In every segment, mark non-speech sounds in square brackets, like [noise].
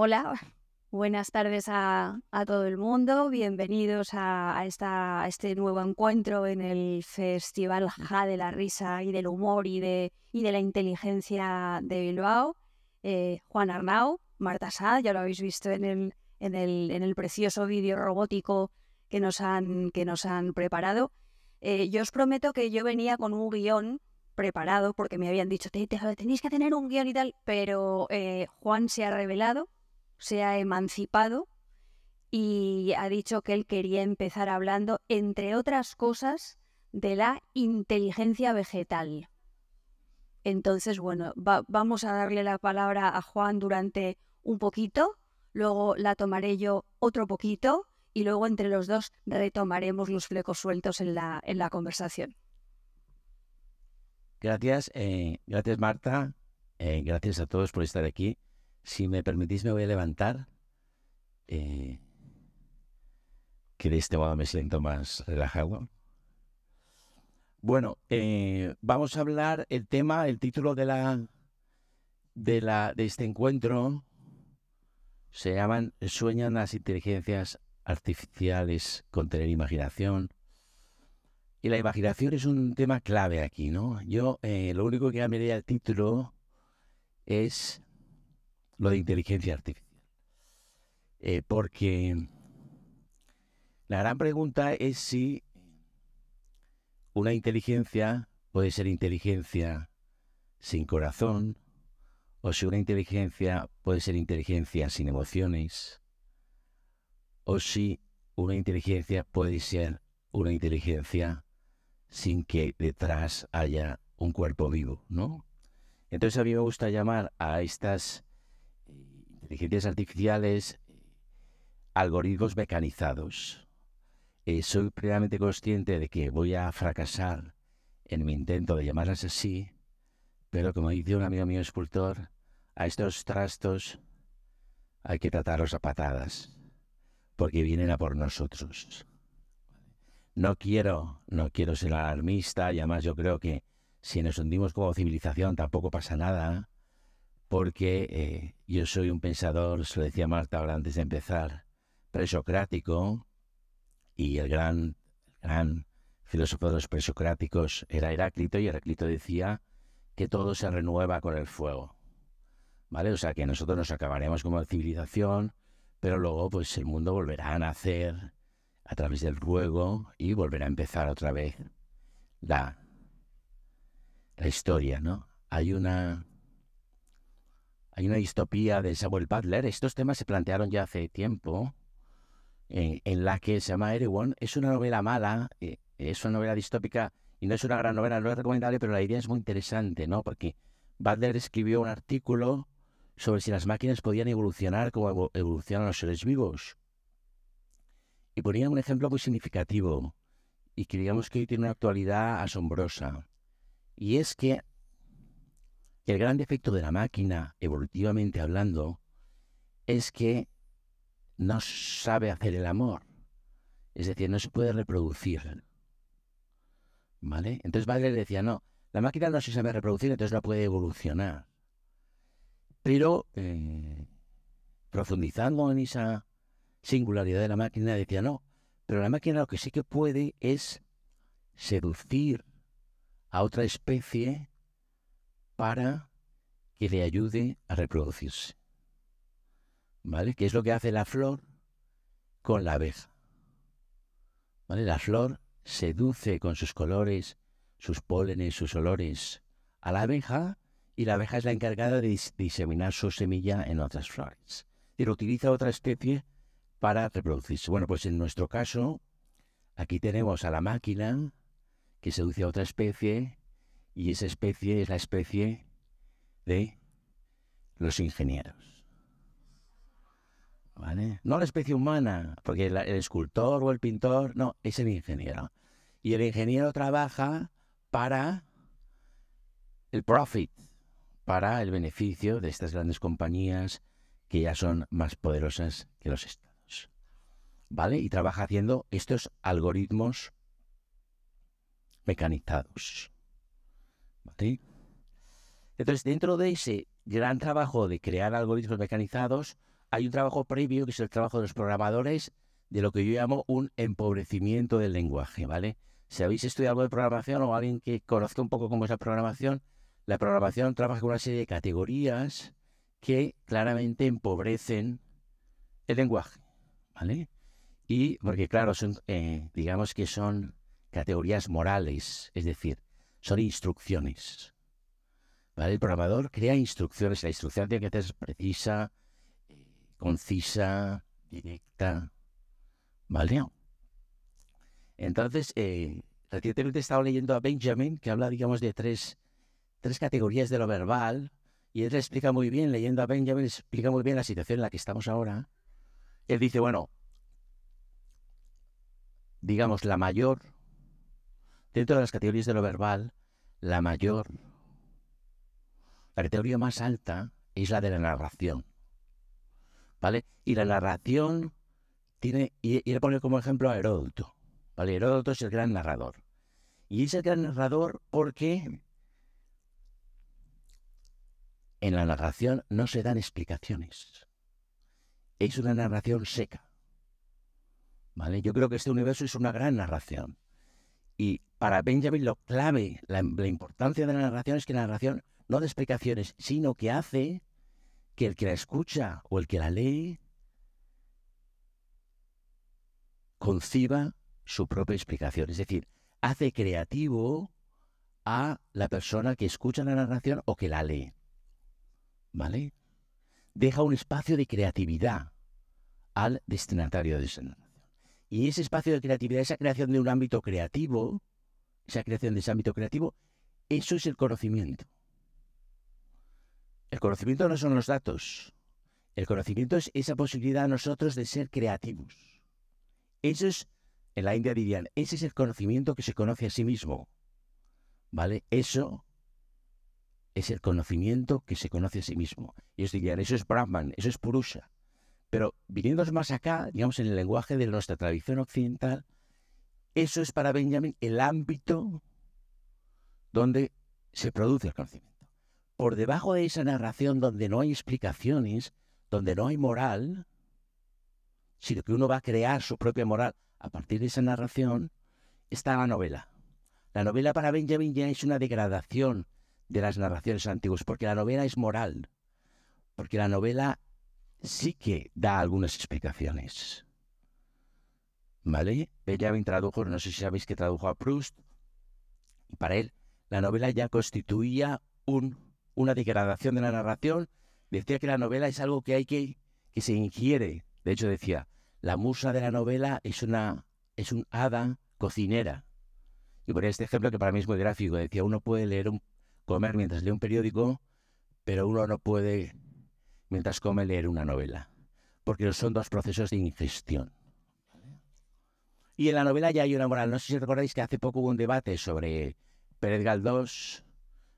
Hola, buenas tardes a, todo el mundo. Bienvenidos a, este nuevo encuentro en el Festival Ja de la Risa y del Humor y de, la Inteligencia de Bilbao. Eh, Juan Arnau, Marta Sá, ya lo habéis visto en el, en el, en el precioso vídeo robótico que nos han, que nos han preparado. Eh, yo os prometo que yo venía con un guión preparado porque me habían dicho, tenéis que tener un guión y tal, pero eh, Juan se ha revelado se ha emancipado y ha dicho que él quería empezar hablando, entre otras cosas, de la inteligencia vegetal. Entonces, bueno, vamos a darle la palabra a Juan durante un poquito, luego la tomaré yo otro poquito y luego entre los dos retomaremos los flecos sueltos en la, en la conversación. Gracias, eh, gracias Marta, eh, gracias a todos por estar aquí. Si me permitís, me voy a levantar. Eh, que de este modo me siento más relajado. Bueno, eh, vamos a hablar el tema, el título de la de la de este encuentro se llaman Sueñan las inteligencias artificiales con tener imaginación. Y la imaginación es un tema clave aquí, ¿no? Yo eh, lo único que cambiaría el título es lo de inteligencia artificial. Eh, porque la gran pregunta es si una inteligencia puede ser inteligencia sin corazón, o si una inteligencia puede ser inteligencia sin emociones, o si una inteligencia puede ser una inteligencia sin que detrás haya un cuerpo vivo, ¿no? Entonces a mí me gusta llamar a estas inteligencias artificiales, algoritmos mecanizados. Eh, soy plenamente consciente de que voy a fracasar en mi intento de llamarlas así, pero como dice un amigo mío escultor, a estos trastos hay que tratarlos a patadas, porque vienen a por nosotros. No quiero, no quiero ser alarmista y además yo creo que si nos hundimos como civilización tampoco pasa nada porque eh, yo soy un pensador, se lo decía Marta ahora antes de empezar, presocrático, y el gran, gran filósofo de los presocráticos era Heráclito, y Heráclito decía que todo se renueva con el fuego. ¿Vale? O sea que nosotros nos acabaremos como civilización, pero luego pues el mundo volverá a nacer a través del fuego y volverá a empezar otra vez la, la historia, ¿no? Hay una hay una distopía de Samuel Butler. Estos temas se plantearon ya hace tiempo, eh, en, la que se llama Erewhon. Es una novela mala, eh, es una novela distópica y no es una gran novela, no es recomendable, pero la idea es muy interesante, ¿no? Porque Butler escribió un artículo sobre si las máquinas podían evolucionar como evolucionan los seres vivos. Y ponía un ejemplo muy significativo y que digamos que hoy tiene una actualidad asombrosa. Y es que el gran defecto de la máquina, evolutivamente hablando, es que no sabe hacer el amor. Es decir, no se puede reproducir. ¿Vale? Entonces Butler decía, no, la máquina no se sabe reproducir, entonces no puede evolucionar. Pero eh, profundizando en esa singularidad de la máquina, decía, no, pero la máquina lo que sí que puede es seducir a otra especie para que le ayude a reproducirse. ¿Vale? ¿Qué es lo que hace la flor con la abeja? ¿Vale? La flor seduce con sus colores, sus pólenes, sus olores a la abeja y la abeja es la encargada de diseminar su semilla en otras flores. Pero utiliza otra especie para reproducirse. Bueno, pues en nuestro caso, aquí tenemos a la máquina que seduce a otra especie y esa especie es la especie de los ingenieros. ¿Vale? No la especie humana, porque el, escultor o el pintor, no, es el ingeniero. Y el ingeniero trabaja para el profit, para el beneficio de estas grandes compañías que ya son más poderosas que los estados. ¿Vale? Y trabaja haciendo estos algoritmos mecanizados. Entonces, dentro de ese gran trabajo de crear algoritmos mecanizados, hay un trabajo previo que es el trabajo de los programadores de lo que yo llamo un empobrecimiento del lenguaje, ¿vale? Si habéis estudiado algo de programación o alguien que conozca un poco cómo es la programación, la programación trabaja con una serie de categorías que claramente empobrecen el lenguaje, ¿vale? Y porque claro, son, eh, digamos que son categorías morales, es decir, son instrucciones. ¿Vale? El programador crea instrucciones. La instrucción tiene que ser precisa, eh, concisa, directa. ¿Vale? Entonces, eh, recientemente he estado leyendo a Benjamin, que habla, digamos, de tres, tres categorías de lo verbal. Y él explica muy bien, leyendo a Benjamin, explica muy bien la situación en la que estamos ahora. Él dice, bueno, digamos, la mayor Dentro de las categorías de lo verbal, la mayor, la categoría más alta es la de la narración. ¿Vale? Y la narración tiene, y, le pongo como ejemplo a Heródoto. ¿Vale? Heródoto es el gran narrador. Y es el gran narrador porque en la narración no se dan explicaciones. Es una narración seca. ¿Vale? Yo creo que este universo es una gran narración. Y para Benjamin lo clave, la, importancia de la narración es que la narración no de explicaciones, sino que hace que el que la escucha o el que la lee conciba su propia explicación. Es decir, hace creativo a la persona que escucha la narración o que la lee. ¿Vale? Deja un espacio de creatividad al destinatario de esa narración. Y ese espacio de creatividad, esa creación de un ámbito creativo, esa creación de ese ámbito creativo, eso es el conocimiento. El conocimiento no son los datos. El conocimiento es esa posibilidad a nosotros de ser creativos. Eso es, en la India dirían, ese es el conocimiento que se conoce a sí mismo. ¿Vale? Eso es el conocimiento que se conoce a sí mismo. Y ellos dirían, eso es Brahman, eso es Purusha. Pero viniéndonos más acá, digamos, en el lenguaje de nuestra tradición occidental, eso es para Benjamin el ámbito donde se produce el conocimiento. Por debajo de esa narración donde no hay explicaciones, donde no hay moral, sino que uno va a crear su propia moral a partir de esa narración, está la novela. La novela para Benjamin ya es una degradación de las narraciones antiguas, porque la novela es moral, porque la novela sí que da algunas explicaciones. ¿vale? tradujo, no sé si sabéis que tradujo a Proust, y para él la novela ya constituía una degradación de la narración. Decía que la novela es algo que hay que, que se ingiere. De hecho decía, la musa de la novela es una es un hada cocinera. Y por este ejemplo que para mí es muy gráfico. Decía, uno puede leer comer mientras lee un periódico, pero uno no puede, mientras come, leer una novela. Porque son dos procesos de ingestión. Y en la novela ya hay una moral. No sé si recordáis que hace poco hubo un debate sobre Pérez Galdós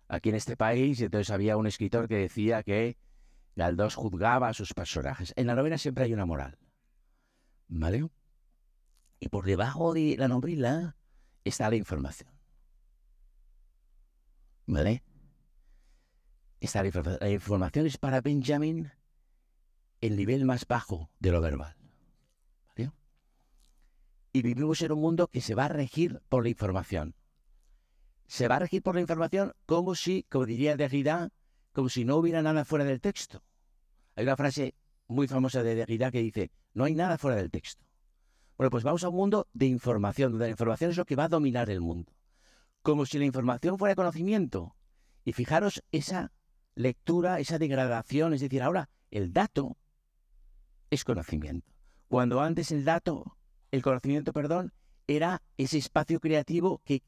aquí en este país. Y entonces había un escritor que decía que Galdós juzgaba a sus personajes. En la novela siempre hay una moral. ¿Vale? Y por debajo de la novela está la información. ¿Vale? Esta, la información es para Benjamin el nivel más bajo de lo verbal y vivimos en un mundo que se va a regir por la información. Se va a regir por la información como si, como diría Derrida, como si no hubiera nada fuera del texto. Hay una frase muy famosa de Derrida que dice, no hay nada fuera del texto. Bueno, pues vamos a un mundo de información, donde la información es lo que va a dominar el mundo. Como si la información fuera conocimiento. Y fijaros esa lectura, esa degradación, es decir, ahora el dato es conocimiento. Cuando antes el dato el conocimiento, perdón, era ese espacio creativo que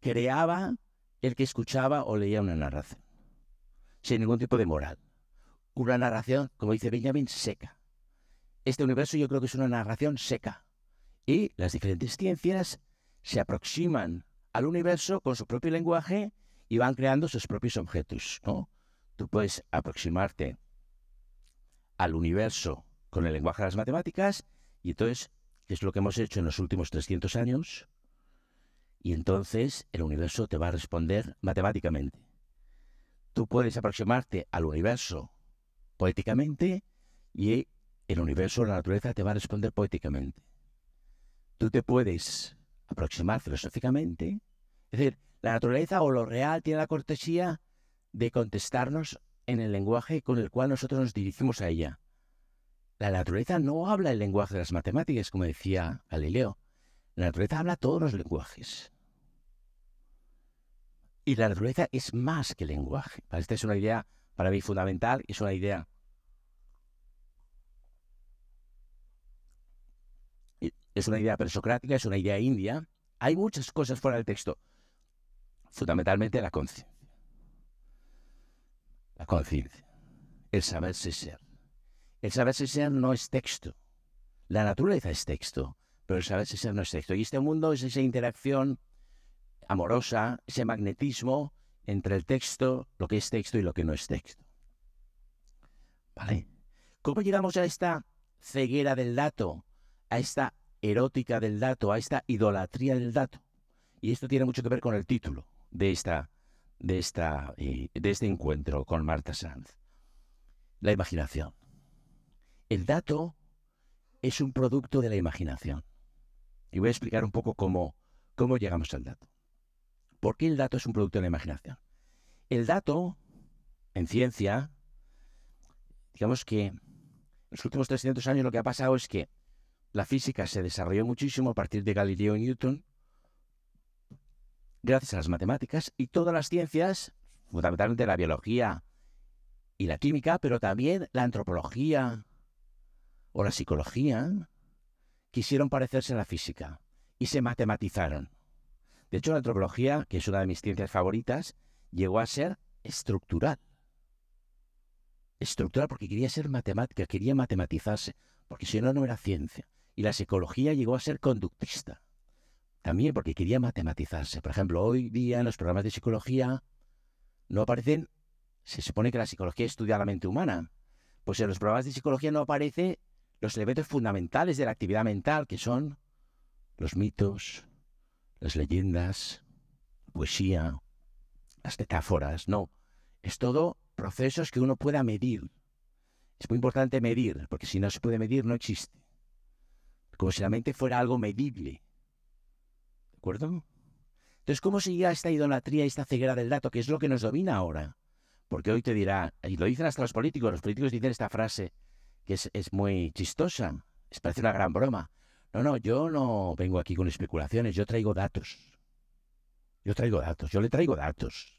creaba el que escuchaba o leía una narración, sin ningún tipo de moral. Una narración, como dice Benjamin, seca. Este universo yo creo que es una narración seca. Y las diferentes ciencias se aproximan al universo con su propio lenguaje y van creando sus propios objetos. Tú puedes aproximarte al universo con el lenguaje de las matemáticas y entonces es lo que hemos hecho en los últimos 300 años, y entonces el universo te va a responder matemáticamente. Tú puedes aproximarte al universo poéticamente y el universo, la naturaleza, te va a responder poéticamente. Tú te puedes aproximar filosóficamente. Es decir, la naturaleza o lo real tiene la cortesía de contestarnos en el lenguaje con el cual nosotros nos dirigimos a ella. La naturaleza no habla el lenguaje de las matemáticas, como decía Galileo. La naturaleza habla todos los lenguajes. Y la naturaleza es más que lenguaje. Esta es una idea para mí fundamental, es una idea es una idea presocrática, es una idea india. Hay muchas cosas fuera del texto. Fundamentalmente la conciencia. La conciencia. El saberse ser. El saber ser no es texto. La naturaleza es texto, pero el saber ser no es texto. Y este mundo es esa interacción amorosa, ese magnetismo entre el texto, lo que es texto y lo que no es texto. ¿Vale? ¿Cómo llegamos a esta ceguera del dato, a esta erótica del dato, a esta idolatría del dato? Y esto tiene mucho que ver con el título de, esta, de, esta, eh, de este encuentro con Marta Sanz. La imaginación el dato es un producto de la imaginación. Y voy a explicar un poco cómo, cómo llegamos al dato. ¿Por qué el dato es un producto de la imaginación? El dato, en ciencia, digamos que en los últimos 300 años lo que ha pasado es que la física se desarrolló muchísimo a partir de Galileo y Newton, gracias a las matemáticas y todas las ciencias, fundamentalmente la biología y la química, pero también la antropología, o la psicología quisieron parecerse a la física y se matematizaron. De hecho, la antropología, que es una de mis ciencias favoritas, llegó a ser estructural. Estructural porque quería ser matemática, quería matematizarse, porque si no, no era ciencia. Y la psicología llegó a ser conductista, también porque quería matematizarse. Por ejemplo, hoy día en los programas de psicología no aparecen, se supone que la psicología estudia la mente humana, pues en los programas de psicología no aparece los elementos fundamentales de la actividad mental, que son los mitos, las leyendas, la poesía, las metáforas, no. Es todo procesos que uno pueda medir. Es muy importante medir, porque si no se puede medir, no existe. Como si la mente fuera algo medible. ¿De acuerdo? Entonces, ¿cómo se esta idolatría y esta ceguera del dato, que es lo que nos domina ahora? Porque hoy te dirá, y lo dicen hasta los políticos, los políticos dicen esta frase, que es, muy chistosa, es parece una gran broma. No, no, yo no vengo aquí con especulaciones, yo traigo datos. Yo traigo datos, yo le traigo datos.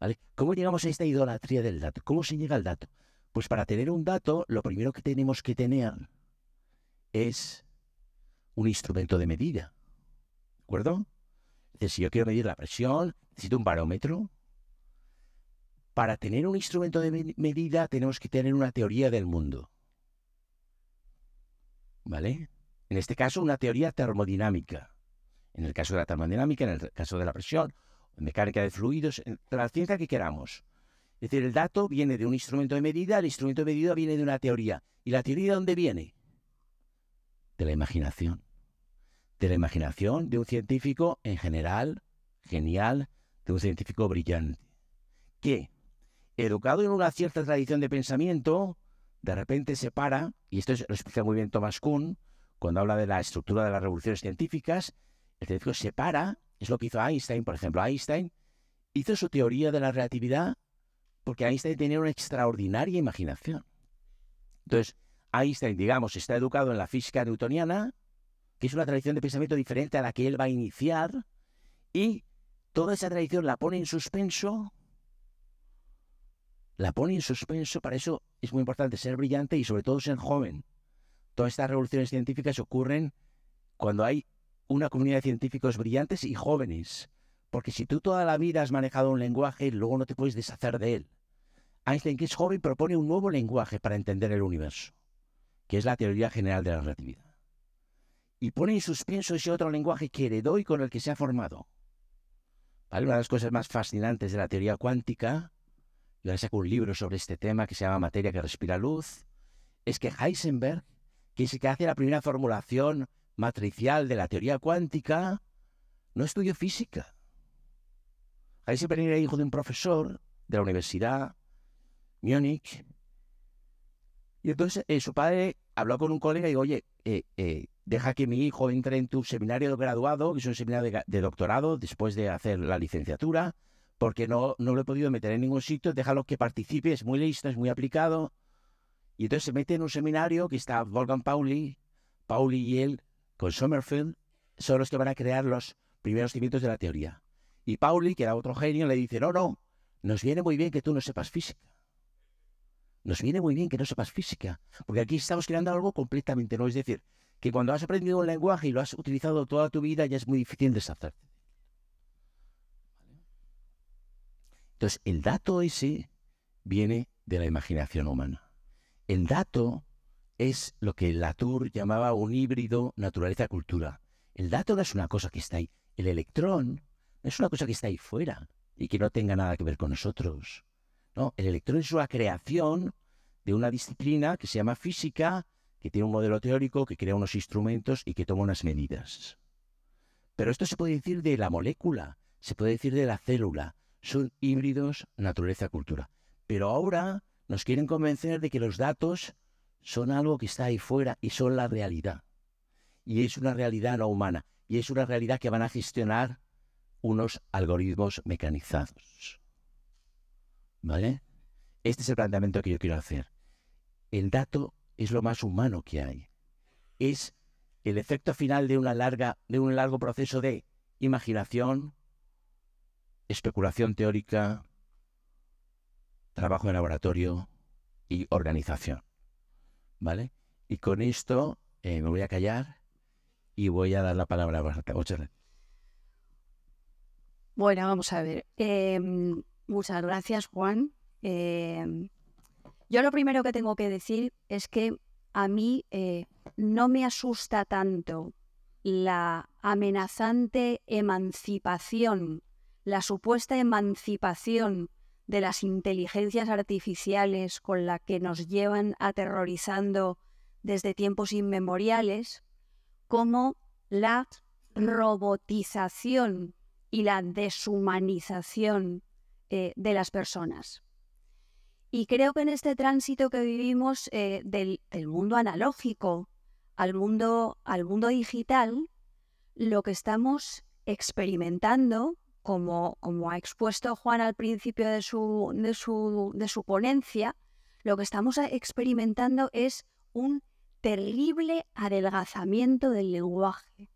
¿Vale? ¿Cómo llegamos a esta idolatría del dato? ¿Cómo se llega al dato? Pues para tener un dato, lo primero que tenemos que tener es un instrumento de medida. ¿De acuerdo? si yo quiero medir la presión, necesito un barómetro, para tener un instrumento de medida tenemos que tener una teoría del mundo. ¿Vale? En este caso, una teoría termodinámica. En el caso de la termodinámica, en el caso de la presión, mecánica de fluidos, en la ciencia que queramos. Es decir, el dato viene de un instrumento de medida, el instrumento de medida viene de una teoría. ¿Y la teoría de dónde viene? De la imaginación. De la imaginación de un científico en general, genial, de un científico brillante. ¿Qué? educado en una cierta tradición de pensamiento, de repente se para, y esto lo explica muy bien Thomas Kuhn, cuando habla de la estructura de las revoluciones científicas, el científico se para, es lo que hizo Einstein, por ejemplo. Einstein hizo su teoría de la relatividad porque Einstein tenía una extraordinaria imaginación. Entonces, Einstein, digamos, está educado en la física newtoniana, que es una tradición de pensamiento diferente a la que él va a iniciar, y toda esa tradición la pone en suspenso la pone en suspenso. Para eso es muy importante ser brillante y sobre todo ser joven. Todas estas revoluciones científicas ocurren cuando hay una comunidad de científicos brillantes y jóvenes. Porque si tú toda la vida has manejado un lenguaje, luego no te puedes deshacer de él. Einstein, que es joven, propone un nuevo lenguaje para entender el universo, que es la teoría general de la relatividad. Y pone en suspenso ese otro lenguaje que heredó y con el que se ha formado. ¿Vale? Una de las cosas más fascinantes de la teoría cuántica y ahora saco un libro sobre este tema que se llama Materia que respira luz, es que Heisenberg, que es el que hace la primera formulación matricial de la teoría cuántica, no estudió física. Heisenberg era hijo de un profesor de la Universidad Múnich. Y entonces eh, su padre habló con un colega y dijo, oye, eh, eh, deja que mi hijo entre en tu seminario de graduado, que es un seminario de doctorado, después de hacer la licenciatura, porque no, no lo he podido meter en ningún sitio, déjalo que participe, es muy listo, es muy aplicado. Y entonces se mete en un seminario que está Wolfgang Pauli, Pauli y él, con Sommerfeld, son los que van a crear los primeros cimientos de la teoría. Y Pauli, que era otro genio, le dice, no, no, nos viene muy bien que tú no sepas física. Nos viene muy bien que no sepas física, porque aquí estamos creando algo completamente nuevo. Es decir, que cuando has aprendido un lenguaje y lo has utilizado toda tu vida ya es muy difícil deshacerte. Entonces, el dato ese viene de la imaginación humana. El dato es lo que Latour llamaba un híbrido naturaleza-cultura. El dato no es una cosa que está ahí. El electrón no es una cosa que está ahí fuera y que no tenga nada que ver con nosotros. No, el electrón es una creación de una disciplina que se llama física, que tiene un modelo teórico, que crea unos instrumentos y que toma unas medidas. Pero esto se puede decir de la molécula, se puede decir de la célula, son híbridos naturaleza-cultura. Pero ahora nos quieren convencer de que los datos son algo que está ahí fuera y son la realidad. Y es una realidad no humana. Y es una realidad que van a gestionar unos algoritmos mecanizados. ¿Vale? Este es el planteamiento que yo quiero hacer. El dato es lo más humano que hay. Es el efecto final de, una larga, de un largo proceso de imaginación, especulación teórica, trabajo de laboratorio y organización. ¿Vale? Y con esto eh, me voy a callar y voy a dar la palabra a Marta. Bueno, vamos a ver. Em, muchas gracias, Juan. Em, yo lo primero que tengo que decir es que a mí eh, no me asusta tanto la amenazante emancipación la supuesta emancipación de las inteligencias artificiales con la que nos llevan aterrorizando desde tiempos inmemoriales, como la robotización y la deshumanización eh, de las personas. Y creo que en este tránsito que vivimos eh, del, mundo analógico al mundo, al mundo digital, lo que estamos experimentando como, ha expuesto Juan al principio de su, de, su, de su ponencia, lo que estamos experimentando es un terrible adelgazamiento del lenguaje.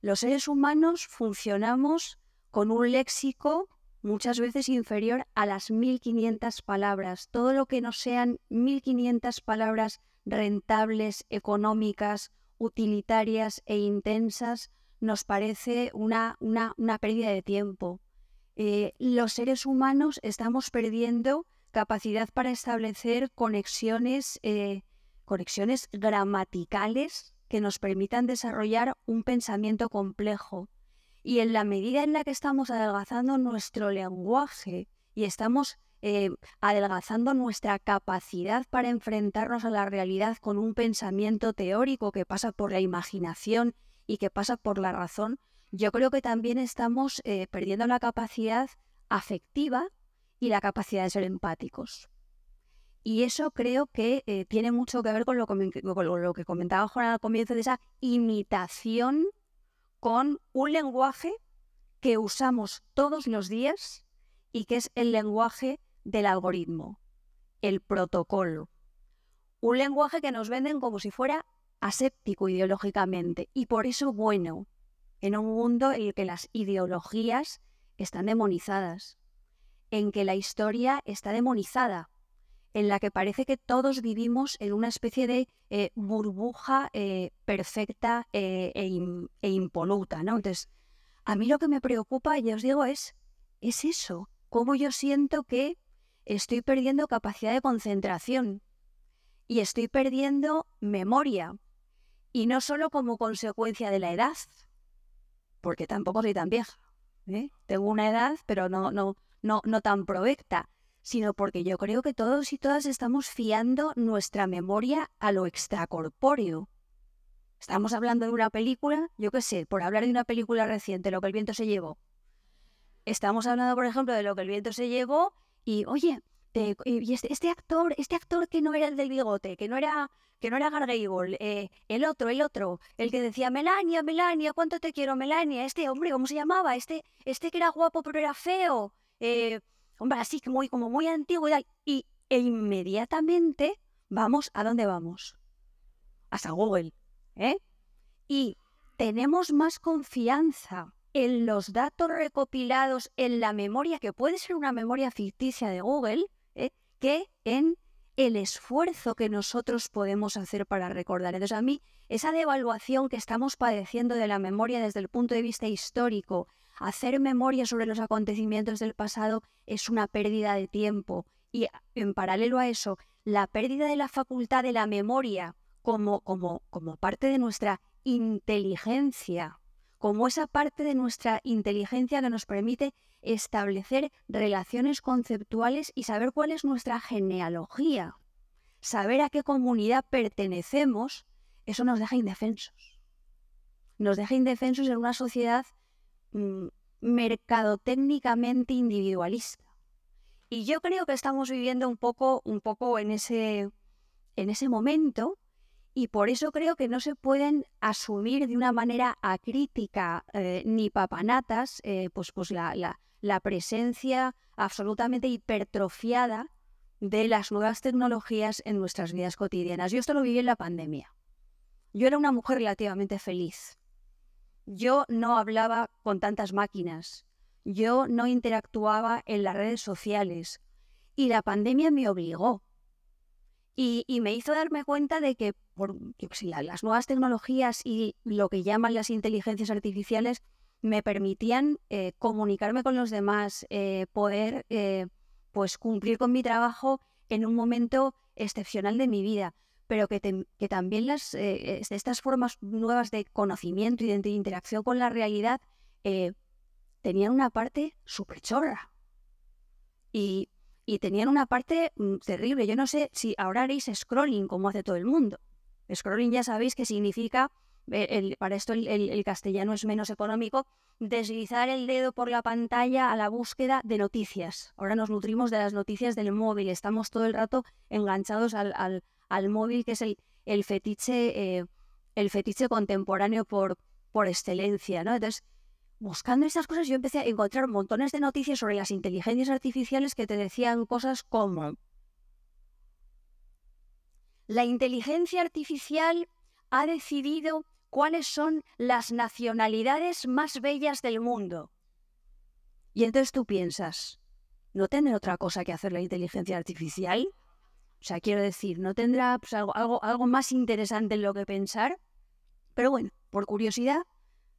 Los seres humanos funcionamos con un léxico muchas veces inferior a las 1.500 palabras. Todo lo que no sean 1.500 palabras rentables, económicas, utilitarias e intensas nos parece una, pérdida de tiempo. Eh, los seres humanos estamos perdiendo capacidad para establecer conexiones, eh, conexiones gramaticales que nos permitan desarrollar un pensamiento complejo. Y en la medida en la que estamos adelgazando nuestro lenguaje y estamos eh, adelgazando nuestra capacidad para enfrentarnos a la realidad con un pensamiento teórico que pasa por la imaginación y que pasa por la razón, yo creo que también estamos eh, perdiendo la capacidad afectiva y la capacidad de ser empáticos. Y eso creo que eh, tiene mucho que ver con lo que, comentaba Juan al comienzo de esa imitación con un lenguaje que usamos todos los días y que es el lenguaje del algoritmo, el protocolo. Un lenguaje que nos venden como si fuera aséptico ideológicamente y por eso bueno, en un mundo en el que las ideologías están demonizadas, en que la historia está demonizada, en la que parece que todos vivimos en una especie de eh, burbuja eh, perfecta eh, e, e, impoluta, ¿no? Entonces, a mí lo que me preocupa, ya os digo, es, es eso, cómo yo siento que estoy perdiendo capacidad de concentración y estoy perdiendo memoria, y no solo como consecuencia de la edad, porque tampoco soy tan vieja. ¿eh? Tengo una edad, pero no, no, no, no tan provecta, sino porque yo creo que todos y todas estamos fiando nuestra memoria a lo extracorpóreo. Estamos hablando de una película, yo qué sé, por hablar de una película reciente, lo que el viento se llevó. Estamos hablando, por ejemplo, de lo que el viento se llevó y, oye, eh, y este, este, actor, este actor que no era el del bigote, que no era, que no era eh, el otro, el otro, el que decía Melania, Melania, cuánto te quiero, Melania, este hombre, ¿cómo se llamaba? Este, este que era guapo pero era feo, eh, hombre, así que muy, como muy antiguo y, y e inmediatamente vamos a dónde vamos, hasta Google, ¿eh? Y tenemos más confianza en los datos recopilados en la memoria, que puede ser una memoria ficticia de Google, que en el esfuerzo que nosotros podemos hacer para recordar. Entonces, a mí, esa devaluación que estamos padeciendo de la memoria desde el punto de vista histórico, hacer memoria sobre los acontecimientos del pasado es una pérdida de tiempo. Y en paralelo a eso, la pérdida de la facultad de la memoria como, como parte de nuestra inteligencia como esa parte de nuestra inteligencia que nos permite establecer relaciones conceptuales y saber cuál es nuestra genealogía. Saber a qué comunidad pertenecemos, eso nos deja indefensos. Nos deja indefensos en una sociedad mercado mm, mercadotécnicamente individualista. Y yo creo que estamos viviendo un poco, un poco en ese momento y por eso creo que no se pueden asumir de una manera acrítica eh, ni papanatas eh, pues, pues la, presencia absolutamente hipertrofiada de las nuevas tecnologías en nuestras vidas cotidianas. Yo esto lo viví en la pandemia. Yo era una mujer relativamente feliz. Yo no hablaba con tantas máquinas. Yo no interactuaba en las redes sociales. Y la pandemia me obligó. y me hizo darme cuenta de que las nuevas tecnologías y lo que llaman las inteligencias artificiales me permitían eh, comunicarme con los demás, eh, poder eh, pues cumplir con mi trabajo en un momento excepcional de mi vida, pero que, también las, estas formas nuevas de conocimiento y de interacción con la realidad tenían una parte súper chorra y, tenían una parte mm, terrible. Yo no sé si ahora haréis scrolling como hace todo el mundo Scrolling ya sabéis que significa, eh, para esto el, castellano es menos económico, deslizar el dedo por la pantalla a la búsqueda de noticias. Ahora nos nutrimos de las noticias del móvil, estamos todo el rato enganchados al, móvil, que es el, fetiche, eh, el fetiche contemporáneo por, por excelencia. ¿no? Entonces, buscando esas cosas, yo empecé a encontrar montones de noticias sobre las inteligencias artificiales que te decían cosas como la inteligencia artificial ha decidido cuáles son las nacionalidades más bellas del mundo. Y entonces tú piensas, ¿no tendrá otra cosa que hacer la inteligencia artificial? O sea, quiero decir, ¿no tendrá pues, algo, más interesante en lo que pensar? Pero bueno, por curiosidad,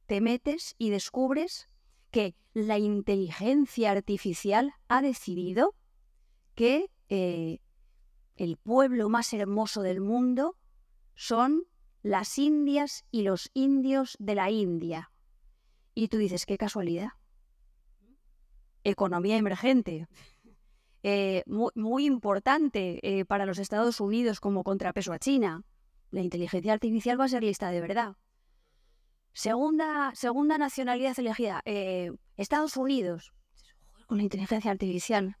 te metes y descubres que la inteligencia artificial ha decidido que eh, el pueblo más hermoso del mundo son las indias y los indios de la India. Y tú dices, qué casualidad. Economía emergente, [laughs] eh, muy, importante eh, para los Estados Unidos como contrapeso a China. La inteligencia artificial va a ser lista de verdad. Segunda, segunda nacionalidad elegida, eh, Estados Unidos. con la inteligencia artificial.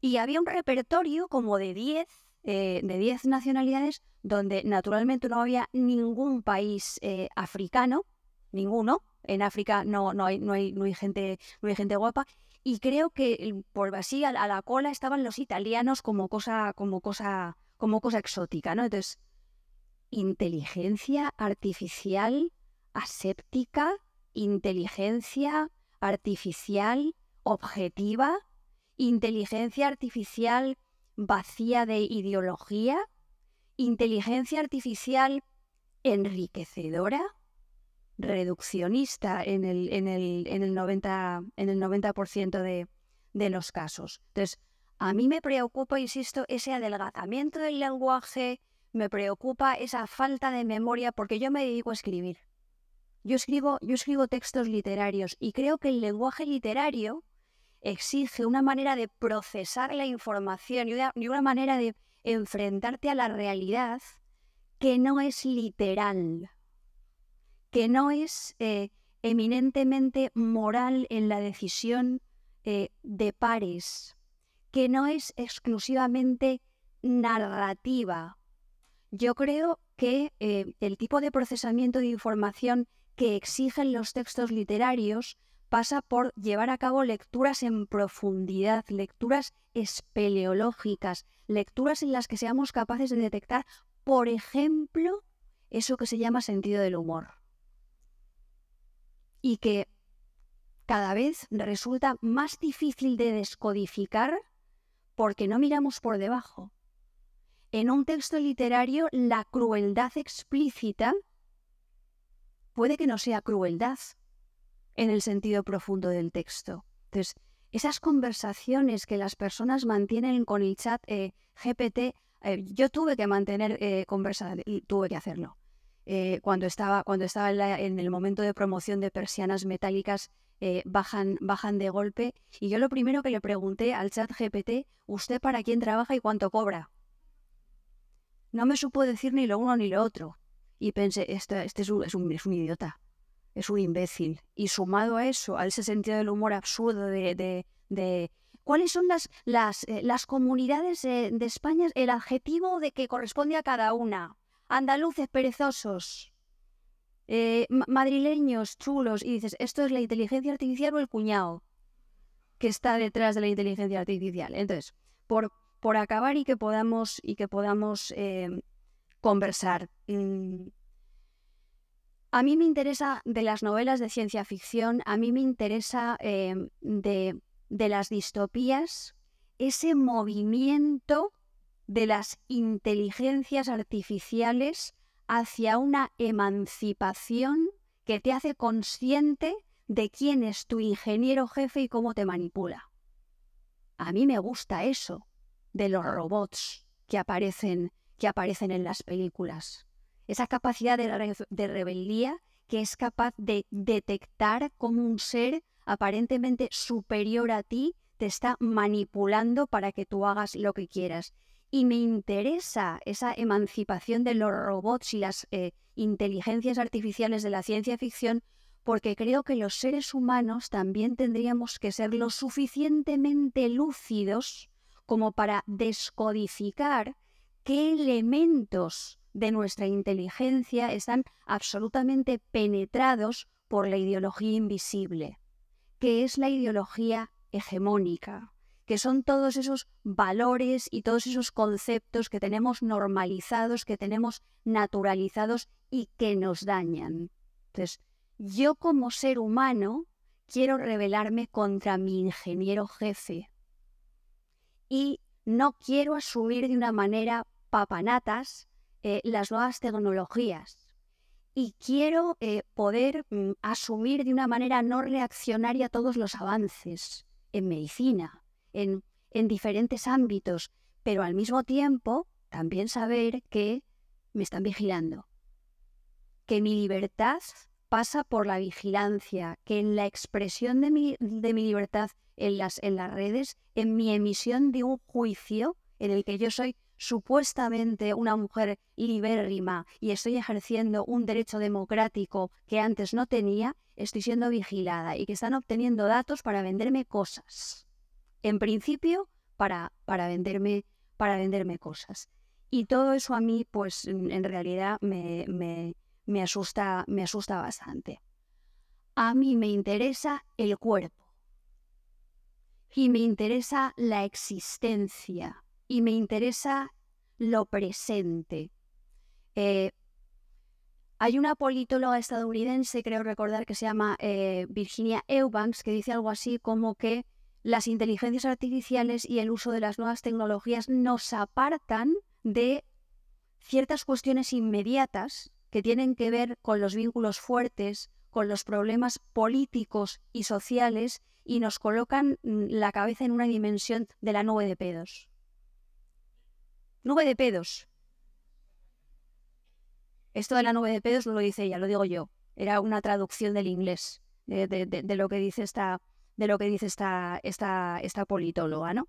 Y había un repertorio como de 10, eh, de nacionalidades donde naturalmente no había ningún país eh, africano, ninguno. En África no, no, hay, no, hay, no, hay, gente, no hay gente guapa. Y creo que por así a, la cola estaban los italianos como cosa, como cosa, como cosa exótica, ¿no? Entonces, inteligencia artificial, aséptica, inteligencia artificial, objetiva, inteligencia artificial vacía de ideología, inteligencia artificial enriquecedora, reduccionista en el, en el, en el 90%, de, los casos. Entonces, a mí me preocupa, insisto, ese adelgazamiento del lenguaje, me preocupa esa falta de memoria, porque yo me dedico a escribir. Yo escribo, yo escribo textos literarios y creo que el lenguaje literario exige una manera de procesar la información y una, manera de enfrentarte a la realidad que no es literal, que no es eh, eminentemente moral en la decisión eh, de pares, que no es exclusivamente narrativa. Yo creo que eh, el tipo de procesamiento de información que exigen los textos literarios pasa por llevar a cabo lecturas en profundidad, lecturas espeleológicas, lecturas en las que seamos capaces de detectar, por ejemplo, eso que se llama sentido del humor. Y que cada vez resulta más difícil de descodificar porque no miramos por debajo. En un texto literario, la crueldad explícita puede que no sea crueldad, en el sentido profundo del texto. Entonces, esas conversaciones que las personas mantienen con el chat eh, GPT, eh, yo tuve que mantener eh, conversaciones y tuve que hacerlo. Eh, cuando estaba, cuando estaba en, el momento de promoción de persianas metálicas, bajan, bajan de golpe. Y yo lo primero que le pregunté al chat GPT, ¿usted para quién trabaja y cuánto cobra? No me supo decir ni lo uno ni lo otro. Y pensé, este, es un idiota es un imbécil. Y sumado a eso, a ese sentido del humor absurdo de, ¿Cuáles son las, las, eh, las comunidades de España, el adjetivo de que corresponde a cada una? Andaluces perezosos, eh, madrileños chulos, y dices, esto es la inteligencia artificial o el cuñado que está detrás de la inteligencia artificial. Entonces, por, por acabar y que podamos, y que podamos eh, conversar. Mm, a mí me interesa de las novelas de ciencia ficción, a mí me interesa em, de, de las distopías ese movimiento de las inteligencias artificiales hacia una emancipación que te hace consciente de quién es tu ingeniero jefe y cómo te manipula. A mí me gusta eso de los robots que aparecen, que aparecen en las películas esa capacidad de, rebeldía que es capaz de detectar cómo un ser aparentemente superior a ti te está manipulando para que tú hagas lo que quieras. Y me interesa esa emancipación de los robots y las eh, inteligencias artificiales de la ciencia ficción porque creo que los seres humanos también tendríamos que ser lo suficientemente lúcidos como para descodificar qué elementos de nuestra inteligencia están absolutamente penetrados por la ideología invisible, que es la ideología hegemónica, que son todos esos valores y todos esos conceptos que tenemos normalizados, que tenemos naturalizados y que nos dañan. Entonces, yo como ser humano quiero rebelarme contra mi ingeniero jefe y no quiero asumir de una manera papanatas eh, las nuevas tecnologías. Y quiero eh, poder mm, asumir de una manera no reaccionaria todos los avances en medicina, en, diferentes ámbitos, pero al mismo tiempo también saber que me están vigilando, que mi libertad pasa por la vigilancia, que en la expresión de mi, de mi libertad en las, en las redes, en mi emisión de un juicio en el que yo soy supuestamente una mujer libérrima y estoy ejerciendo un derecho democrático que antes no tenía, estoy siendo vigilada y que están obteniendo datos para venderme cosas. En principio, para, para, venderme, para venderme cosas. Y todo eso a mí, pues en realidad me asusta bastante. A mí me interesa el cuerpo y me interesa la existencia y me interesa lo presente. Eh, hay una politóloga estadounidense, creo recordar, que se llama eh, Virginia Eubanks, que dice algo así como que las inteligencias artificiales y el uso de las nuevas tecnologías nos apartan de ciertas cuestiones inmediatas que tienen que ver con los vínculos fuertes, con los problemas políticos y sociales y nos colocan mm, la cabeza en una dimensión de la nube de pedos. Nube de pedos. Esto de la nube de pedos no lo dice ella, lo digo yo. Era una traducción del inglés, de, lo que dice esta, de lo que dice esta, esta, esta politóloga, ¿no?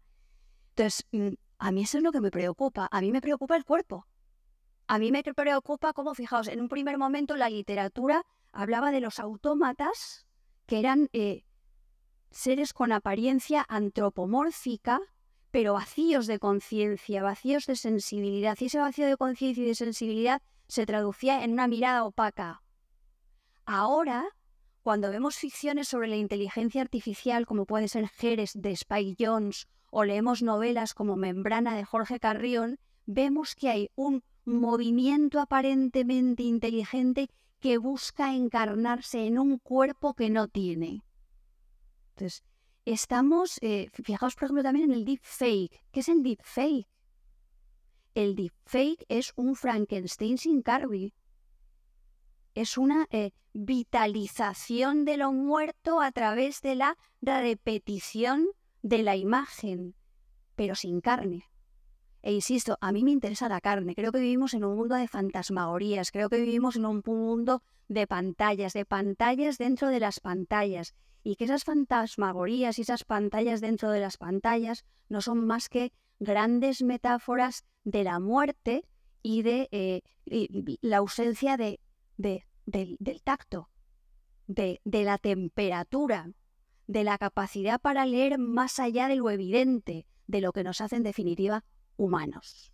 Entonces, mm, a mí eso es lo que me preocupa. A mí me preocupa el cuerpo. A mí me preocupa cómo, fijaos, en un primer momento la literatura hablaba de los autómatas, que eran eh, seres con apariencia antropomórfica, pero vacíos de conciencia, vacíos de sensibilidad. Y ese vacío de conciencia y de sensibilidad se traducía en una mirada opaca. Ahora, cuando vemos ficciones sobre la inteligencia artificial, como puede ser Jerez de Spike Jones, o leemos novelas como Membrana de Jorge Carrión, vemos que hay un movimiento aparentemente inteligente que busca encarnarse en un cuerpo que no tiene. Estamos, eh, fijaos por ejemplo también en el deepfake. ¿Qué es el deepfake? El deepfake es un Frankenstein sin Carby. Es una eh, vitalización de lo muerto a través de la repetición de la imagen, pero sin carne. E insisto, a mí me interesa la carne. Creo que vivimos en un mundo de fantasmagorías, creo que vivimos en un mundo de pantallas, de pantallas dentro de las pantallas y que esas fantasmagorías y esas pantallas dentro de las pantallas no son más que grandes metáforas de la muerte y de eh, la ausencia de, del, tacto, de, de la temperatura, de la capacidad para leer más allá de lo evidente, de lo que nos hace en definitiva humanos.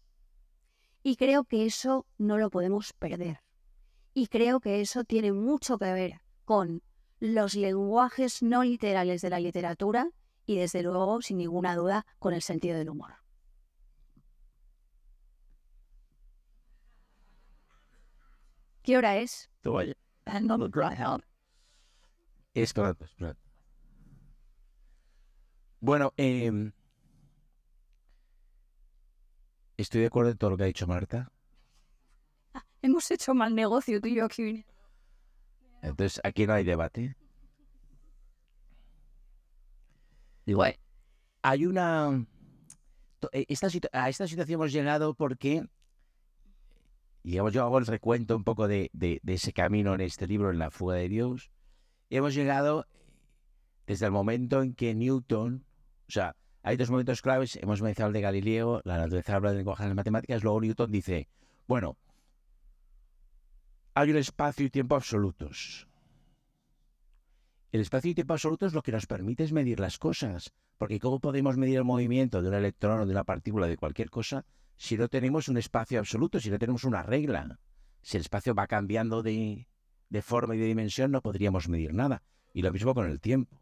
Y creo que eso no lo podemos perder. Y creo que eso tiene mucho que ver con los lenguajes no literales de la literatura y desde luego, sin ninguna duda, con el sentido del humor. ¿Qué hora es? Es Bueno, eh, estoy de acuerdo en todo lo que ha dicho Marta. Ah, hemos hecho mal negocio tú y yo aquí. Entonces aquí no hay debate. Igual, hay una... Eh, esta, a esta situación hemos llegado porque, digamos, yo hago el recuento un poco de, de, ese camino en este libro, en la fuga de Dios. hemos llegado eh, desde el momento en que Newton, o sea, hay dos momentos claves, hemos mencionado de Galileo, la naturaleza habla de lenguaje de las matemáticas, luego Newton dice, bueno, hay un espacio y tiempo absolutos. El espacio y tiempo absoluto es lo que nos permite medir las cosas, porque ¿cómo podemos medir el movimiento de un electrón o de una partícula, de cualquier cosa, si no tenemos un espacio absoluto, si no tenemos una regla? Si el espacio va cambiando de, de forma y de dimensión, no podríamos medir nada. Y lo mismo con el tiempo.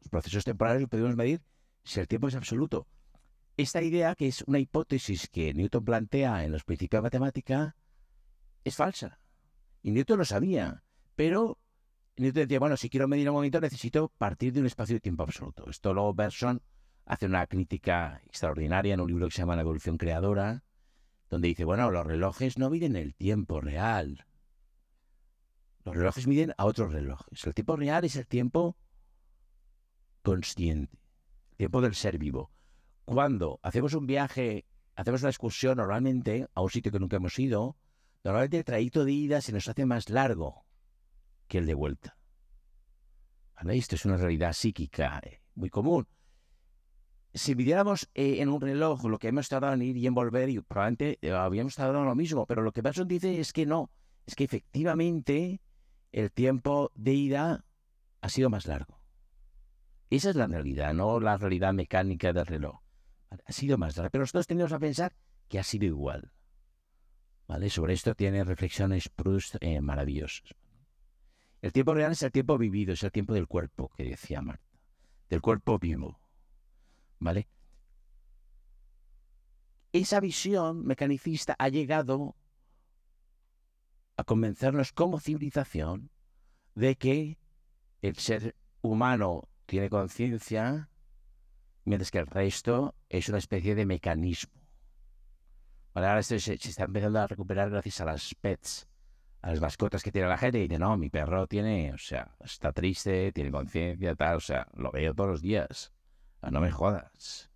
Los procesos temporales los podemos medir si el tiempo es absoluto. Esta idea, que es una hipótesis que Newton plantea en los principios de matemática, es falsa. Y Newton lo sabía, pero Newton decía, bueno, si quiero medir un momento necesito partir de un espacio de tiempo absoluto. Esto luego hace una crítica extraordinaria en un libro que se llama La evolución creadora, donde dice, bueno, los relojes no miden el tiempo real. Los relojes miden a otros relojes. El tiempo real es el tiempo consciente, el tiempo del ser vivo. Cuando hacemos un viaje, hacemos una excursión normalmente a un sitio que nunca hemos ido, Probablemente el trayecto de ida se nos hace más largo que el de vuelta. Esto es una realidad psíquica eh, muy común. Si midiéramos eh, en un reloj lo que hemos tardado en ir y en volver, y probablemente eh, habíamos tardado lo mismo, pero lo que Benson dice es que no, es que efectivamente el tiempo de ida ha sido más largo. Esa es la realidad, no la realidad mecánica del reloj. Ha sido más largo, pero nosotros tenemos que pensar que ha sido igual. ¿vale? Sobre esto tiene reflexiones Proust eh, maravillosas. El tiempo real es el tiempo vivido, es el tiempo del cuerpo, que decía Marta, del cuerpo vivo, ¿vale? Esa visión mecanicista ha llegado a convencernos como civilización de que el ser humano tiene conciencia, mientras que el resto es una especie de mecanismo ahora se, está empezando a recuperar gracias a las pets, a las mascotas que tiene la gente. Y dice, no, mi perro tiene, o sea, está triste, tiene conciencia, tal, o sea, lo veo todos los días. Ah, no me jodas.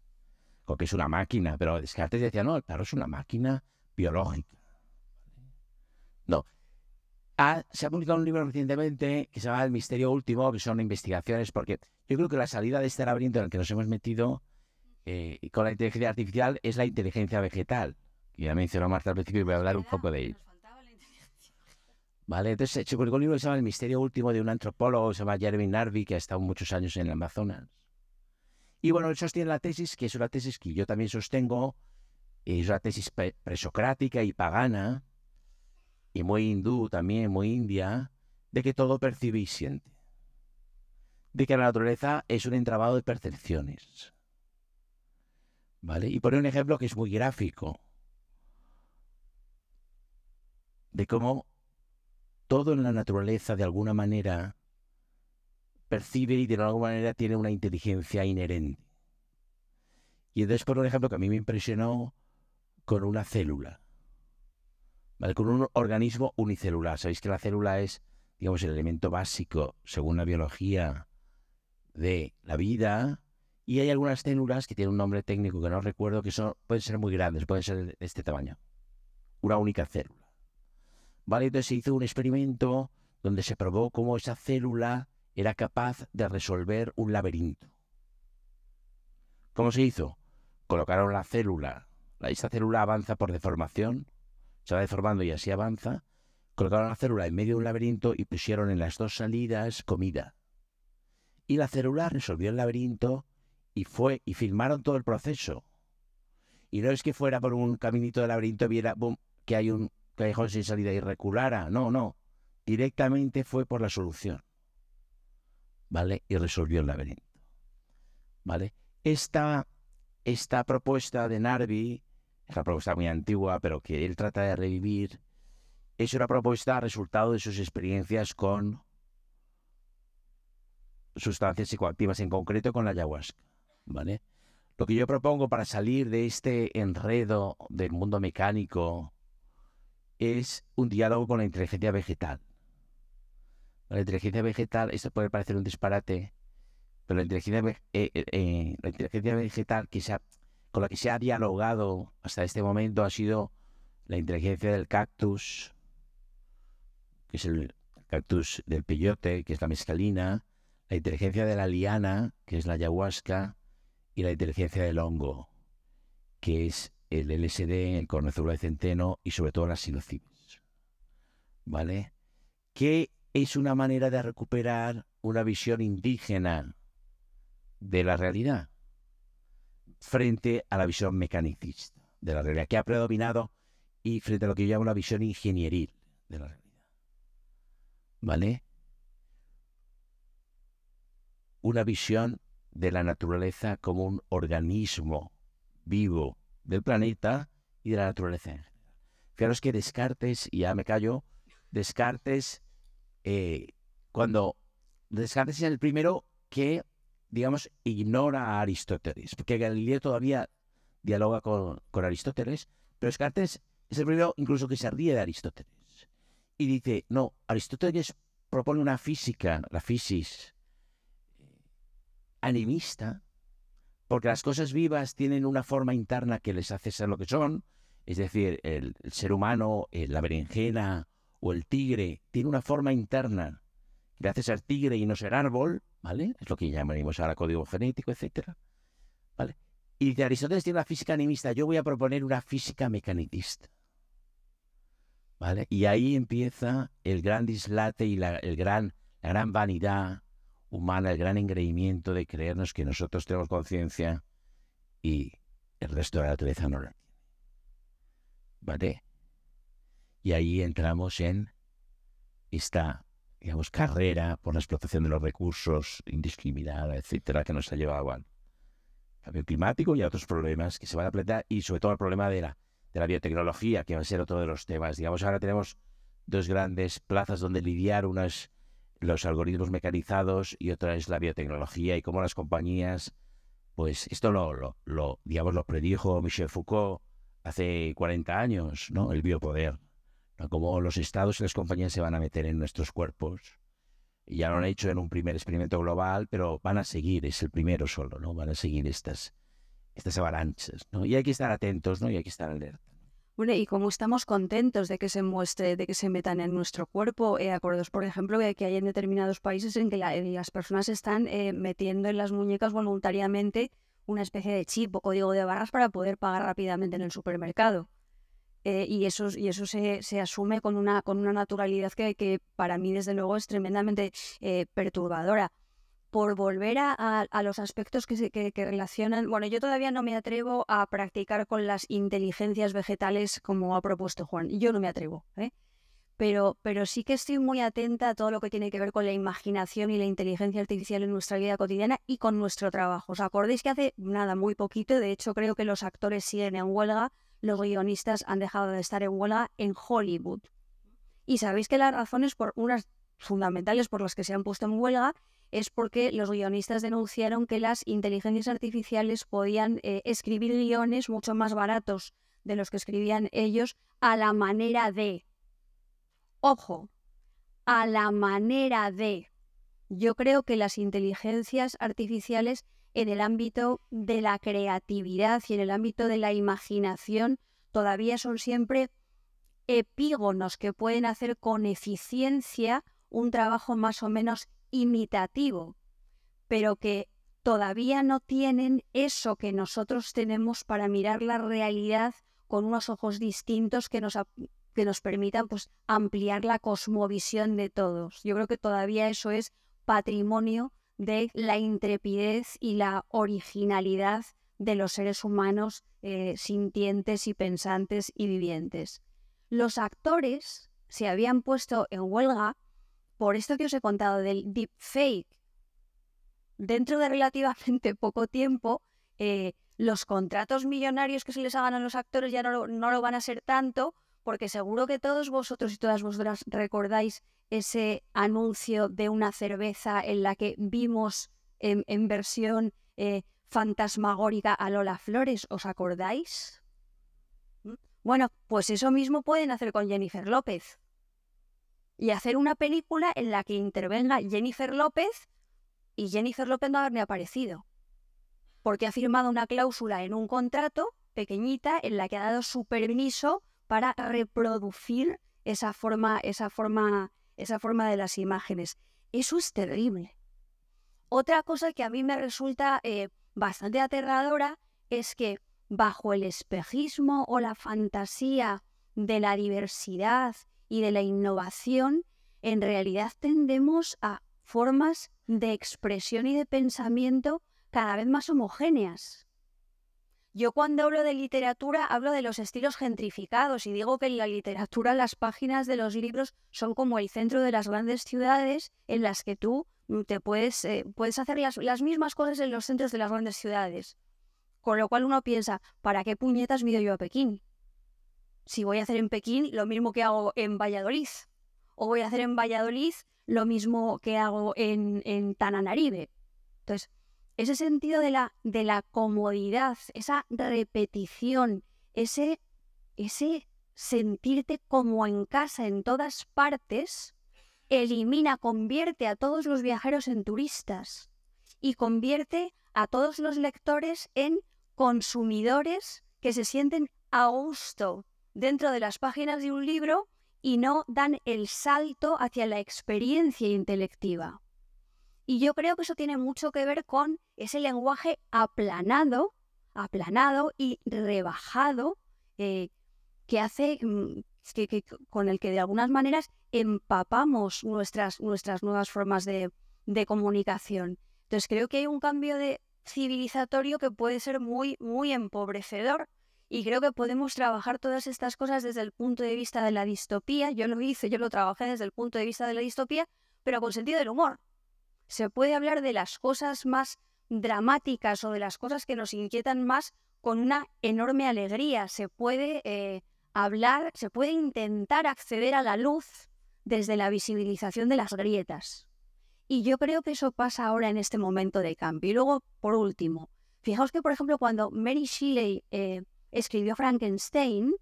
porque es una máquina, pero Descartes decía, no, el perro es una máquina biológica. No. Ah, se ha publicado un libro recientemente que se llama El Misterio Último, que son investigaciones, porque yo creo que la salida de este laberinto en el que nos hemos metido eh, con la inteligencia artificial es la inteligencia vegetal que ya mencionó Marta al principio y voy a hablar un poco de ello. [laughs] Vale, entonces eh, se publicó un libro que se llama El misterio último de un antropólogo se llama Jeremy Narby que ha estado muchos años en el Amazonas. Y bueno, él sostiene la tesis, que es una tesis que yo también sostengo, es una tesis presocrática y pagana, y muy hindú también, muy india, de que todo percibe y siente. De que la naturaleza es un entramado de percepciones. ¿Vale? Y pone un ejemplo que es muy gráfico de cómo todo en la naturaleza de alguna manera percibe y de alguna manera tiene una inteligencia inherente. Y entonces por un ejemplo que a mí me impresionó con una célula, con un organismo unicelular. Sabéis que la célula es, digamos, el elemento básico, según la biología, de la vida. Y hay algunas células que tienen un nombre técnico que no recuerdo, que son, pueden ser muy grandes, pueden ser de este tamaño. Una única célula. ¿vale? Entonces se hizo un experimento donde se probó cómo esa célula era capaz de resolver un laberinto. ¿Cómo se hizo? Colocaron la célula, Esta célula avanza por deformación, se va deformando y así avanza, colocaron la célula en medio de un laberinto y pusieron en las dos salidas comida. Y la célula resolvió el laberinto y fue y filmaron todo el proceso. Y no es que fuera por un caminito de laberinto viera que hay un callejón sin salida y No, no. Directamente fue por la solución. ¿Vale? Y resolvió el laberinto. ¿Vale? Esta, esta propuesta de Narvi, es una propuesta muy antigua, pero que él trata de revivir, es una propuesta resultado de sus experiencias con sustancias psicoactivas, en concreto con la ayahuasca. ¿Vale? Lo que yo propongo para salir de este enredo del mundo mecánico, es un diálogo con la inteligencia vegetal. La inteligencia vegetal, esto puede parecer un disparate, pero la inteligencia, eh, eh, eh, la inteligencia vegetal con la que se ha dialogado hasta este momento ha sido la inteligencia del cactus, que es el cactus del peyote, que es la mescalina, la inteligencia de la liana, que es la ayahuasca, y la inteligencia del hongo, que es el LSD, el cornezuelo de centeno y sobre todo las psilocibis. ¿Vale? Que es una manera de recuperar una visión indígena de la realidad frente a la visión mecanicista de la realidad que ha predominado y frente a lo que yo llamo una visión ingenieril de la realidad. ¿Vale? Una visión de la naturaleza como un organismo vivo del planeta y de la naturaleza. Fijaros que Descartes, y ya me callo, Descartes, eh, cuando Descartes es el primero que, digamos, ignora a Aristóteles, porque Galileo todavía dialoga con, con Aristóteles, pero Descartes es el primero incluso que se ríe de Aristóteles. Y dice, no, Aristóteles propone una física, la física animista, porque las cosas vivas tienen una forma interna que les hace ser lo que son. Es decir, el, ser humano, eh, la berenjena o el tigre, tiene una forma interna que hace ser tigre y no ser árbol, ¿vale? Es lo que llamaremos ahora código genético, etcétera. ¿Vale? Y de Aristóteles tiene una física animista. Yo voy a proponer una física mecanicista. ¿Vale? Y ahí empieza el gran dislate y la gran vanidad humana, el gran engreimiento de creernos que nosotros tenemos conciencia y el resto de la naturaleza no la tiene. ¿Vale? Y ahí entramos en esta, digamos, carrera por la explotación de los recursos indiscriminada, etcétera, que nos ha llevado al cambio climático y a otros problemas que se van a plantear y sobre todo el problema de la, de la biotecnología, que va a ser otro de los temas. Digamos, ahora tenemos dos grandes plazas donde lidiar unas los algoritmos mecanizados y otra es la biotecnología y cómo las compañías, pues esto lo, lo, digamos, lo predijo Michel Foucault hace 40 años, ¿no? El biopoder, cómo los estados y las compañías se van a meter en nuestros cuerpos. ya lo han hecho en un primer experimento global, pero van a seguir, es el primero solo, ¿no? Van a seguir estas, estas avalanchas, ¿no? Y hay que estar atentos, ¿no? Y hay que estar alerta. Bueno, y como estamos contentos de que se muestre, de que se metan en nuestro cuerpo, eh, acuerdos, por ejemplo, que, hay en determinados países en que eh, las personas están eh, metiendo en las muñecas voluntariamente una especie de chip o código de barras para poder pagar rápidamente en el supermercado. y eso, y eso se, se, asume con una, con una naturalidad que, que para mí, desde luego, es tremendamente perturbadora por volver a, los aspectos que, relacionan. Bueno, yo todavía no me atrevo a practicar con las inteligencias vegetales como ha propuesto Juan. Yo no me atrevo, ¿eh? pero, pero sí que estoy muy atenta a todo lo que tiene que ver con la imaginación y la inteligencia artificial en nuestra vida cotidiana y con nuestro trabajo. ¿Os acordáis que hace nada, muy poquito? De hecho, creo que los actores siguen en huelga, los guionistas han dejado de estar en huelga en Hollywood. Y sabéis que las razones por unas fundamentales por las que se han puesto en huelga es porque los guionistas denunciaron que las inteligencias artificiales podían eh, escribir guiones mucho más baratos de los que escribían ellos a la manera de, ojo, a la manera de. Yo creo que las inteligencias artificiales en el ámbito de la creatividad y en el ámbito de la imaginación todavía son siempre epígonos que pueden hacer con eficiencia un trabajo más o menos imitativo, pero que todavía no tienen eso que nosotros tenemos para mirar la realidad con unos ojos distintos que nos, que nos permitan pues, ampliar la cosmovisión de todos. Yo creo que todavía eso es patrimonio de la intrepidez y la originalidad de los seres humanos eh, sintientes y pensantes y vivientes. Los actores se habían puesto en huelga por esto que os he contado del deepfake, dentro de relativamente [laughs] poco tiempo, eh, los contratos millonarios que se les hagan a los actores ya no, no lo van a ser tanto, porque seguro que todos vosotros y todas vosotras recordáis ese anuncio de una cerveza en la que vimos en, versión eh, fantasmagórica a Lola Flores, ¿os acordáis? Mm. Bueno, pues eso mismo pueden hacer con Jennifer López y hacer una película en la que intervenga Jennifer López y Jennifer López no ha aparecido, porque ha firmado una cláusula en un contrato pequeñita en la que ha dado su permiso para reproducir esa forma, esa forma, esa forma de las imágenes. Eso es terrible. Otra cosa que a mí me resulta eh, bastante aterradora es que bajo el espejismo o la fantasía de la diversidad y de la innovación, en realidad tendemos a formas de expresión y de pensamiento cada vez más homogéneas. Yo cuando hablo de literatura hablo de los estilos gentrificados y digo que en la literatura las páginas de los libros son como el centro de las grandes ciudades en las que tú te puedes, eh, puedes hacer las, las mismas cosas en los centros de las grandes ciudades. Con lo cual uno piensa, ¿para qué puñetas mido yo a Pekín? si voy a hacer en Pekín lo mismo que hago en Valladolid, o voy a hacer en Valladolid lo mismo que hago en, Tananaribe. Entonces, ese sentido de la, de la comodidad, esa repetición, ese, ese sentirte como en casa en todas partes, elimina, convierte a todos los viajeros en turistas y convierte a todos los lectores en consumidores que se sienten a gusto dentro de las páginas de un libro y no dan el salto hacia la experiencia intelectiva. Y yo creo que eso tiene mucho que ver con ese lenguaje aplanado, aplanado y rebajado eh, que hace mm, con el que de algunas maneras empapamos nuestras, nuevas formas de, de comunicación. Entonces creo que hay un cambio de civilizatorio que puede ser muy, muy empobrecedor y creo que podemos trabajar todas estas cosas desde el punto de vista de la distopía. Yo lo hice, yo lo trabajé desde el punto de vista de la distopía, pero con sentido del humor. Se puede hablar de las cosas más dramáticas o de las cosas que nos inquietan más con una enorme alegría. Se puede eh, hablar, se puede intentar acceder a la luz desde la visibilización de las grietas. Y yo creo que eso pasa ahora en este momento de cambio. Y luego, por último, fijaos que, por ejemplo, cuando Mary Shelley eh, escribió Frankenstein,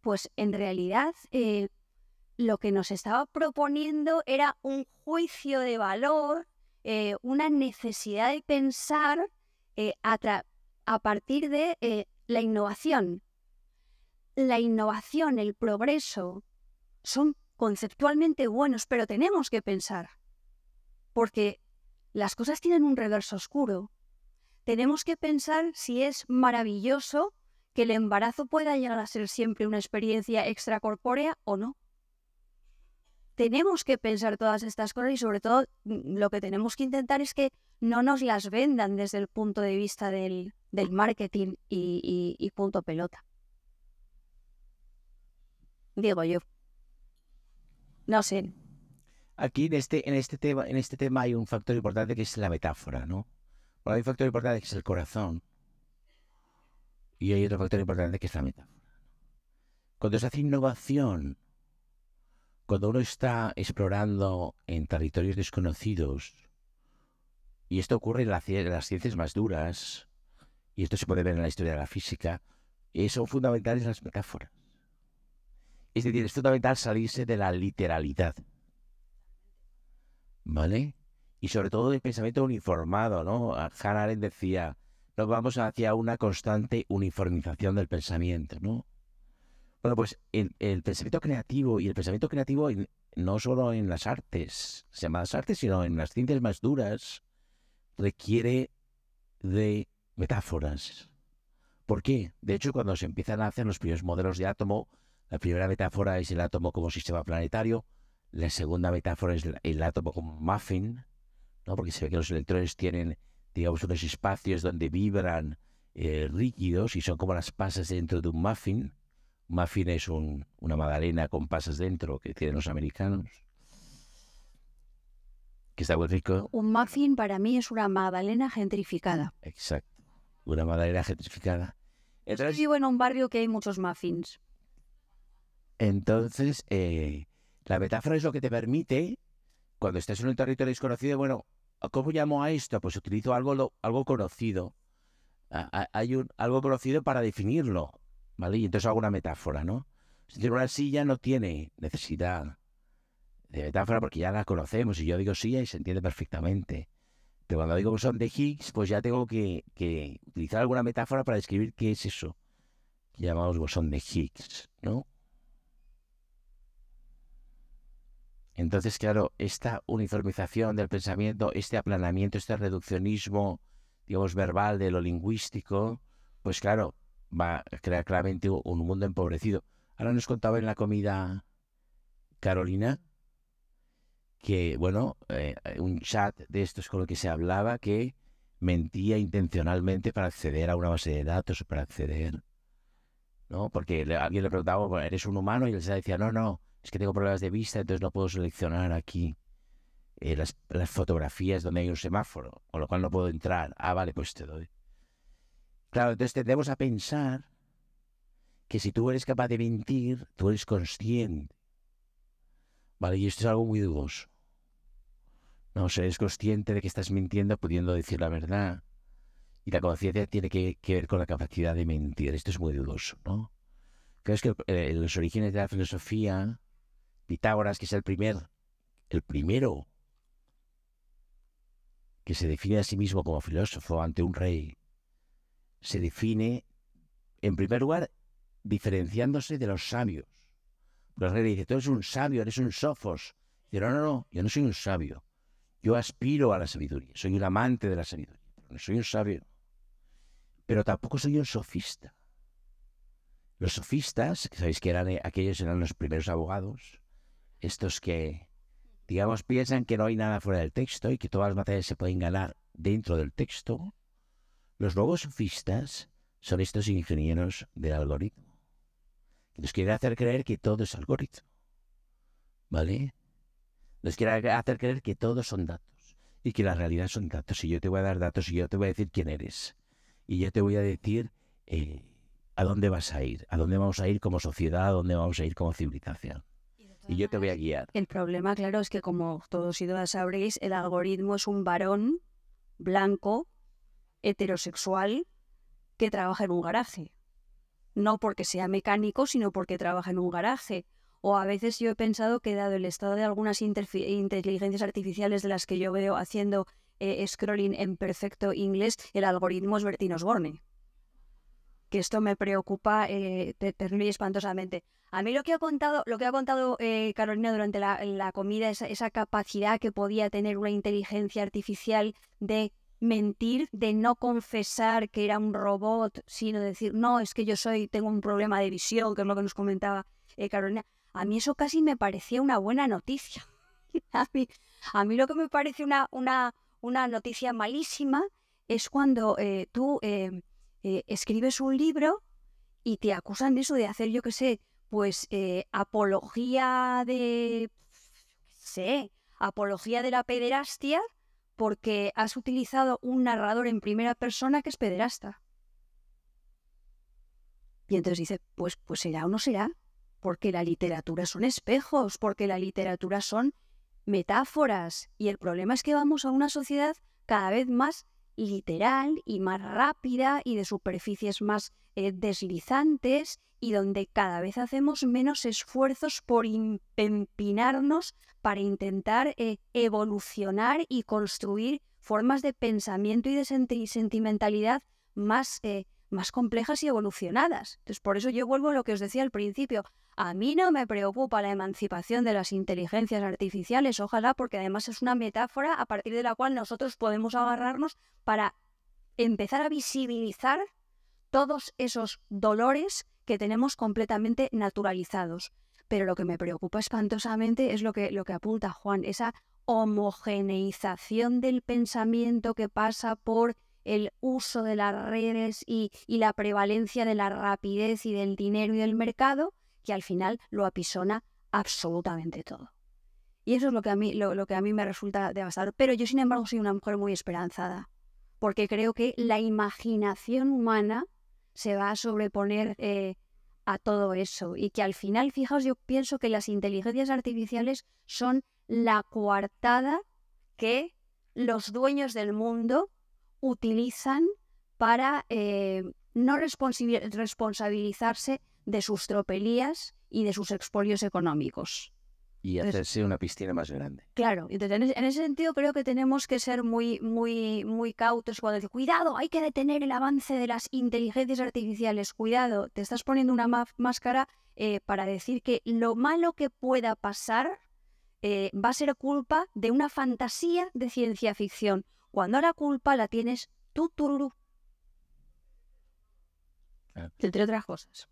pues en realidad eh, lo que nos estaba proponiendo era un juicio de valor, eh, una necesidad de pensar eh, a, a, partir de la innovación. La innovación, el progreso, son conceptualmente buenos, pero tenemos que pensar, porque las cosas tienen un reverso oscuro. Tenemos que pensar si es maravilloso que el embarazo pueda llegar a ser siempre una experiencia extracorpórea o no. Tenemos que pensar todas estas cosas y sobre todo mm, lo que tenemos que intentar es que no nos las vendan desde el punto de vista del, marketing y, punto pelota. Digo yo. No sé. Aquí en este, en este tema, en este tema hay un factor importante que es la metáfora, ¿no? hay un factor importante que es el corazón y hay otro factor importante que es la metáfora. Cuando se hace innovación, cuando uno está explorando en territorios desconocidos, y esto ocurre en, las ciencias más duras, y esto se puede ver en la historia de la física, eh, son fundamentales las metáforas. Es decir, es fundamental salirse de la literalidad. ¿Vale? Y sobre todo del pensamiento uniformado, ¿no? Ah, Hannah Arendt decía, nos vamos hacia una constante uniformización del pensamiento, ¿no? Bueno, pues el, pensamiento creativo y el pensamiento creativo no solo en las artes, llamadas artes, sino en las ciencias más duras, requiere de metáforas. ¿Por qué? De hecho, cuando se empiezan a hacer los primeros modelos de átomo, la primera metáfora es el átomo como sistema planetario, la segunda metáfora es el átomo como muffin, ¿no? porque se ve que los electrones tienen digamos, unos espacios donde vibran eh, rígidos y son como las pasas dentro de un muffin. Muffin es un, una magdalena con pasas dentro que tienen los americanos. Que está muy rico. Un muffin para mí es una magdalena gentrificada. Exacto, una magdalena gentrificada. Yo vivo en un barrio que hay muchos muffins. Entonces, eh, la metáfora es lo que te permite, cuando estás en un territorio desconocido, bueno, ¿Cómo llamo a esto? Pues utilizo algo, algo conocido. hay un, algo conocido para definirlo, ¿vale? Y entonces hago una metáfora, ¿no? una silla no tiene necesidad de metáfora porque ya la conocemos. Y yo digo silla y se entiende perfectamente. Pero cuando digo bosón de Higgs, pues ya tengo que, utilizar alguna metáfora para describir qué es eso llamamos bosón de Higgs, ¿no? Entonces, claro, esta uniformización del pensamiento, este aplanamiento, este reduccionismo, digamos, verbal de lo lingüístico, pues claro, va a crear claramente un mundo empobrecido. Ahora nos contaba en la comida Carolina que, bueno, eh, un chat de estos con el que se hablaba que mentía intencionalmente para acceder a una base de datos, para acceder, ¿no? Porque alguien le preguntaba, ¿eres un humano? Y él se decía, no, no, es que tengo problemas de vista, entonces no puedo seleccionar aquí eh, las, fotografías donde hay un semáforo, con lo cual no puedo entrar. Ah, vale, pues te doy. Claro, entonces tendemos a pensar que si tú eres capaz de mentir, tú eres consciente. Vale, y esto es algo muy dudoso. No, sé, eres consciente de que estás mintiendo pudiendo decir la verdad. Y la conciencia tiene que, ver con la capacidad de mentir. Esto es muy dudoso, ¿no? Creo que eh, los orígenes de la filosofía Pitágoras, que es el primer, el primero que se define a sí mismo como filósofo ante un rey, se define, en primer lugar, diferenciándose de los sabios. Los reyes dice, tú eres un sabio, eres un sofos. Yo no, no, no, yo no soy un sabio. Yo aspiro a la sabiduría, soy un amante de la sabiduría, pero no soy un sabio. Pero tampoco soy un sofista. Los sofistas, que sabéis que eran eh, aquellos eran los primeros abogados, estos que, digamos, piensan que no hay nada fuera del texto y que todas las materias se pueden ganar dentro del texto, los nuevos sofistas son estos ingenieros del algoritmo, nos quieren hacer creer que todo es algoritmo. ¿Vale? Nos quieren hacer creer que todos son datos y que la realidad son datos. Y yo te voy a dar datos y yo te voy a decir quién eres. Y yo te voy a decir eh, a dónde vas a ir, a dónde vamos a ir como sociedad, a dónde vamos a ir como civilización y yo te voy a guiar. El problema, claro, es que como todos y todas sabréis, el algoritmo es un varón blanco, heterosexual, que trabaja en un garaje. No porque sea mecánico, sino porque trabaja en un garaje. O a veces yo he pensado que dado el estado de algunas inteligencias artificiales de las que yo veo haciendo eh, scrolling en perfecto inglés, el algoritmo es Bertinos Osborne que esto me preocupa eh, y espantosamente. A mí lo que ha contado, lo que ha contado eh, Carolina durante la, comida, esa, esa, capacidad que podía tener una inteligencia artificial de mentir, de no confesar que era un robot, sino decir, no, es que yo soy, tengo un problema de visión, que es lo que nos comentaba eh, Carolina. A mí eso casi me parecía una buena noticia. [laughs] a, mí, lo que me parece una, una, una noticia malísima es cuando eh, tú eh, escribes un libro y te acusan de eso, de hacer, yo qué sé, pues eh, apología de, sé, apología de la pederastia, porque has utilizado un narrador en primera persona que es pederasta. Y entonces dice, pues, pues será o no será, porque la literatura son espejos, porque la literatura son metáforas. Y el problema es que vamos a una sociedad cada vez más literal y más rápida y de superficies más eh, deslizantes y donde cada vez hacemos menos esfuerzos por empinarnos para intentar eh, evolucionar y construir formas de pensamiento y de sentimentalidad más eh, más complejas y evolucionadas. Entonces, por eso yo vuelvo a lo que os decía al principio. A mí no me preocupa la emancipación de las inteligencias artificiales, ojalá, porque además es una metáfora a partir de la cual nosotros podemos agarrarnos para empezar a visibilizar todos esos dolores que tenemos completamente naturalizados. Pero lo que me preocupa espantosamente es lo que, lo que apunta Juan, esa homogeneización del pensamiento que pasa por el uso de las redes y, la prevalencia de la rapidez y del dinero y del mercado, que al final lo apisona absolutamente todo. Y eso es lo que a mí, lo, que a mí me resulta devastador. Pero yo, sin embargo, soy una mujer muy esperanzada, porque creo que la imaginación humana se va a sobreponer eh, a todo eso. Y que al final, fijaos, yo pienso que las inteligencias artificiales son la coartada que los dueños del mundo utilizan para eh, no responsabilizarse de sus tropelías y de sus expolios económicos. Y hacerse una piscina más grande. Claro, en ese sentido creo que tenemos que ser muy, muy, muy cautos cuando decimos, cuidado, hay que detener el avance de las inteligencias artificiales, cuidado, te estás poniendo una máscara eh, para decir que lo malo que pueda pasar eh, va a ser culpa de una fantasía de ciencia ficción cuando la culpa la tienes tú, tururú. Entre otras cosas.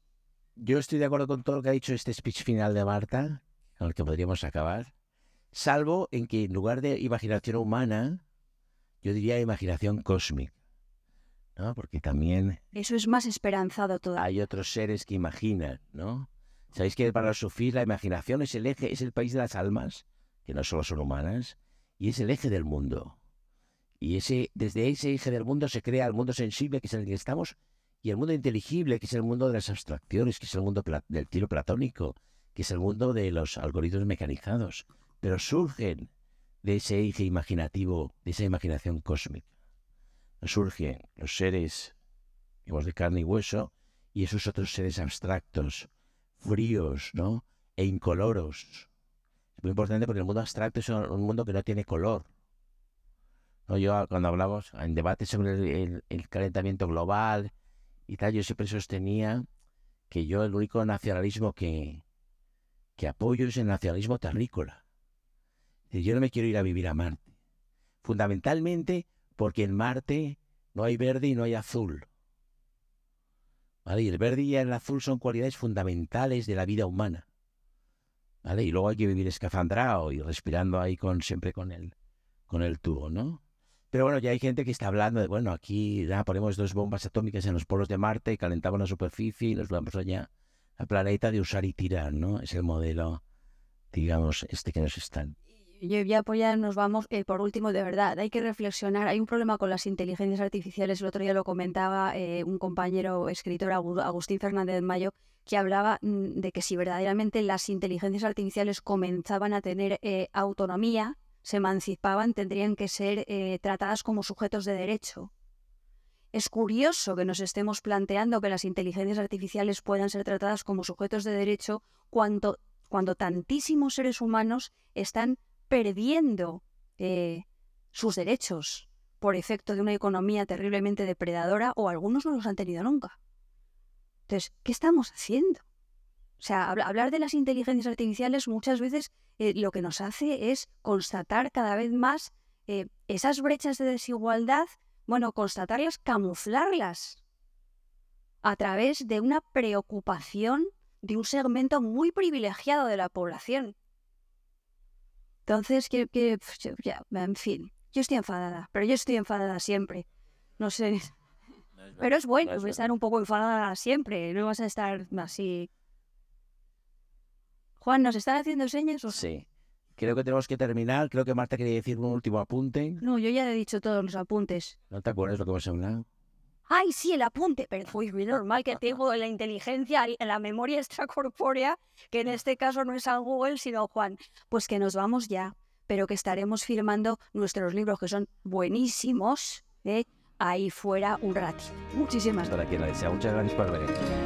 Yo estoy de acuerdo con todo lo que ha dicho este speech final de Marta, con el que podríamos acabar, salvo en que en lugar de imaginación humana, yo diría imaginación cósmica. ¿no? Porque también... Eso es más esperanzado todavía. Hay otros seres que imaginan, ¿no? ¿Sabéis que para los sufís la imaginación es el eje, es el país de las almas, que no solo son humanas, y es el eje del mundo? Y ese, desde ese eje del mundo se crea el mundo sensible, que es en el que estamos, y el mundo inteligible, que es el mundo de las abstracciones, que es el mundo del tiro platónico, que es el mundo de los algoritmos mecanizados. Pero surgen de ese eje imaginativo, de esa imaginación cósmica. Surgen los seres, digamos, de carne y hueso, y esos otros seres abstractos, fríos, ¿no? E incoloros. Es muy importante porque el mundo abstracto es un mundo que no tiene color, yo cuando hablamos en debates sobre el, calentamiento global y tal, yo siempre sostenía que yo el único nacionalismo que, apoyo es el nacionalismo terrícola. Yo no me quiero ir a vivir a Marte. Fundamentalmente porque en Marte no hay verde y no hay azul. Y el verde y el azul son cualidades fundamentales de la vida humana. Y luego hay que vivir escafandrado y respirando ahí con, siempre con el, con el tubo, ¿no? Pero bueno, ya hay gente que está hablando de, bueno, aquí ponemos dos bombas atómicas en los polos de Marte y calentamos la superficie y nos vamos allá al planeta de usar y tirar, ¿no? Es el modelo, digamos, este que nos están. Yo ya, a apoyar, nos vamos, eh, por último, de verdad, hay que reflexionar. Hay un problema con las inteligencias artificiales. El otro día lo comentaba eh, un compañero escritor, Agustín Fernández Mayo, que hablaba mm, de que si verdaderamente las inteligencias artificiales comenzaban a tener eh, autonomía, se emancipaban tendrían que ser eh, tratadas como sujetos de derecho. Es curioso que nos estemos planteando que las inteligencias artificiales puedan ser tratadas como sujetos de derecho cuando, cuando tantísimos seres humanos están perdiendo eh, sus derechos por efecto de una economía terriblemente depredadora o algunos no los han tenido nunca. Entonces, ¿qué estamos haciendo? O sea, hablar de las inteligencias artificiales muchas veces eh, lo que nos hace es constatar cada vez más eh, esas brechas de desigualdad, bueno, constatarlas, camuflarlas a través de una preocupación de un segmento muy privilegiado de la población. Entonces, que, en fin, yo estoy enfadada, pero yo estoy enfadada siempre. No sé. pero es bueno estar un poco enfadada siempre, no vas a estar así Juan, ¿nos están haciendo señas? O... Sí. Creo que tenemos que terminar. Creo que Marta quería decir un último apunte. No, yo ya he dicho todos los apuntes. ¿No te acuerdas lo que vas a ¡Ay, sí, el apunte! Pero es muy normal que tengo la inteligencia, la memoria extracorpórea, que en este caso no es a Google, sino a Juan. Pues que nos vamos ya, pero que estaremos firmando nuestros libros, que son buenísimos, ¿eh? ahí fuera un ratito. Muchísimas gracias. Muchas gracias por